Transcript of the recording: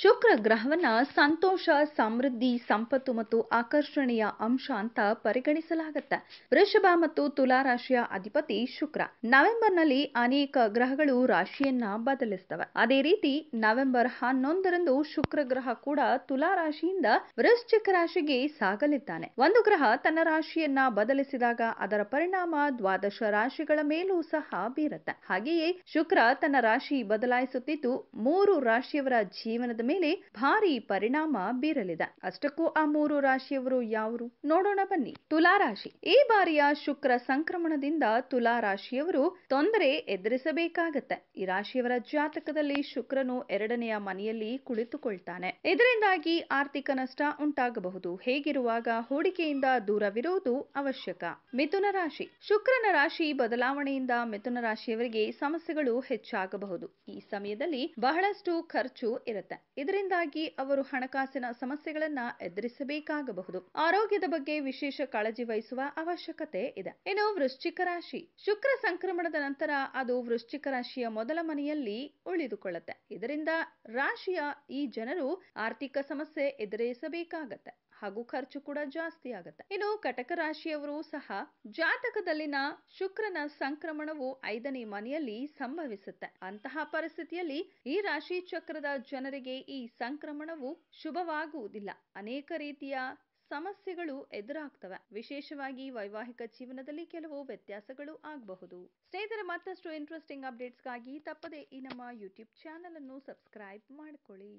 ಶುಕ್ರ ಗ್ರಹವನ್ನ ಸಂತೋಷ ಸಮೃದ್ಧಿ ಸಂಪತ್ತು ಮತ್ತು ಆಕರ್ಷಣೆಯ ಅಂಶ ಅಂತ ಪರಿಗಣಿಸಲಾಗುತ್ತೆ ವೃಷಭ ಮತ್ತು ತುಲಾ ರಾಶಿಯ ಅಧಿಪತಿ ಶುಕ್ರ ನಲ್ಲಿ ಅನೇಕ ಗ್ರಹಗಳು ರಾಶಿಯನ್ನ ಬದಲಿಸ್ತವೆ ಅದೇ ರೀತಿ ನವೆಂಬರ್ ಹನ್ನೊಂದರಂದು ಶುಕ್ರ ಗ್ರಹ ಕೂಡ ತುಲಾ ರಾಶಿಯಿಂದ ವೃಶ್ಚಿಕ ರಾಶಿಗೆ ಸಾಗಲಿದ್ದಾನೆ ಒಂದು ಗ್ರಹ ತನ್ನ ರಾಶಿಯನ್ನ ಬದಲಿಸಿದಾಗ ಅದರ ಪರಿಣಾಮ ದ್ವಾದಶ ರಾಶಿಗಳ ಮೇಲೂ ಸಹ ಬೀರುತ್ತೆ ಹಾಗೆಯೇ ಶುಕ್ರ ತನ್ನ ರಾಶಿ ಬದಲಾಯಿಸುತ್ತಿದ್ದು ಮೂರು ರಾಶಿಯವರ ಜೀವನದ ಮೇಲೆ ಭಾರಿ ಪರಿಣಾಮ ಬೀರಲಿದೆ ಅಷ್ಟಕ್ಕೂ ಆ ಮೂರು ರಾಶಿಯವರು ಯಾವರು ನೋಡೋಣ ಬನ್ನಿ ತುಲಾ ರಾಶಿ ಈ ಬಾರಿಯ ಶುಕ್ರ ಸಂಕ್ರಮಣದಿಂದ ತುಲಾ ರಾಶಿಯವರು ತೊಂದರೆ ಎದುರಿಸಬೇಕಾಗತ್ತೆ ಈ ರಾಶಿಯವರ ಜಾತಕದಲ್ಲಿ ಶುಕ್ರನು ಎರಡನೆಯ ಮನೆಯಲ್ಲಿ ಕುಳಿತುಕೊಳ್ತಾನೆ ಇದರಿಂದಾಗಿ ಆರ್ಥಿಕ ನಷ್ಟ ಉಂಟಾಗಬಹುದು ಹೇಗಿರುವಾಗ ಹೂಡಿಕೆಯಿಂದ ದೂರವಿರುವುದು ಅವಶ್ಯಕ ಮಿಥುನ ರಾಶಿ ಶುಕ್ರನ ರಾಶಿ ಬದಲಾವಣೆಯಿಂದ ಮಿಥುನ ರಾಶಿಯವರಿಗೆ ಸಮಸ್ಯೆಗಳು ಹೆಚ್ಚಾಗಬಹುದು ಈ ಸಮಯದಲ್ಲಿ ಬಹಳಷ್ಟು ಖರ್ಚು ಇರುತ್ತೆ ಇದರಿಂದಾಗಿ ಅವರು ಹಣಕಾಸಿನ ಸಮಸ್ಯೆಗಳನ್ನ ಎದುರಿಸಬೇಕಾಗಬಹುದು ಆರೋಗ್ಯದ ಬಗ್ಗೆ ವಿಶೇಷ ಕಾಳಜಿ ವಹಿಸುವ ಅವಶ್ಯಕತೆ ಇದೆ ಇನ್ನು ವೃಶ್ಚಿಕ ರಾಶಿ ಶುಕ್ರ ಸಂಕ್ರಮಣದ ನಂತರ ಅದು ವೃಶ್ಚಿಕ ರಾಶಿಯ ಮೊದಲ ಮನೆಯಲ್ಲಿ ಉಳಿದುಕೊಳ್ಳುತ್ತೆ ಇದರಿಂದ ರಾಶಿಯ ಈ ಜನರು ಆರ್ಥಿಕ ಸಮಸ್ಯೆ ಎದುರಿಸಬೇಕಾಗತ್ತೆ ಹಾಗೂ ಖರ್ಚು ಕೂಡ ಜಾಸ್ತಿ ಆಗುತ್ತೆ ಇನ್ನು ಕಟಕ ರಾಶಿಯವರು ಸಹ ಜಾತಕದಲ್ಲಿನ ಶುಕ್ರನ ಸಂಕ್ರಮಣವು ಐದನೇ ಮನೆಯಲ್ಲಿ ಸಂಭವಿಸುತ್ತೆ ಅಂತಹ ಪರಿಸ್ಥಿತಿಯಲ್ಲಿ ಈ ರಾಶಿ ಚಕ್ರದ ಜನರಿಗೆ ಈ ಸಂಕ್ರಮಣವು ಶುಭವಾಗುವುದಿಲ್ಲ ಅನೇಕ ರೀತಿಯ ಸಮಸ್ಯೆಗಳು ಎದುರಾಗ್ತವೆ ವಿಶೇಷವಾಗಿ ವೈವಾಹಿಕ ಜೀವನದಲ್ಲಿ ಕೆಲವು ವ್ಯತ್ಯಾಸಗಳು ಆಗಬಹುದು ಸ್ನೇಹಿತರ ಮತ್ತಷ್ಟು ಇಂಟ್ರೆಸ್ಟಿಂಗ್ ಅಪ್ಡೇಟ್ಸ್ಗಾಗಿ ತಪ್ಪದೇ ಈ ನಮ್ಮ ಯೂಟ್ಯೂಬ್ ಚಾನಲ್ ಅನ್ನು ಸಬ್ಸ್ಕ್ರೈಬ್ ಮಾಡಿಕೊಳ್ಳಿ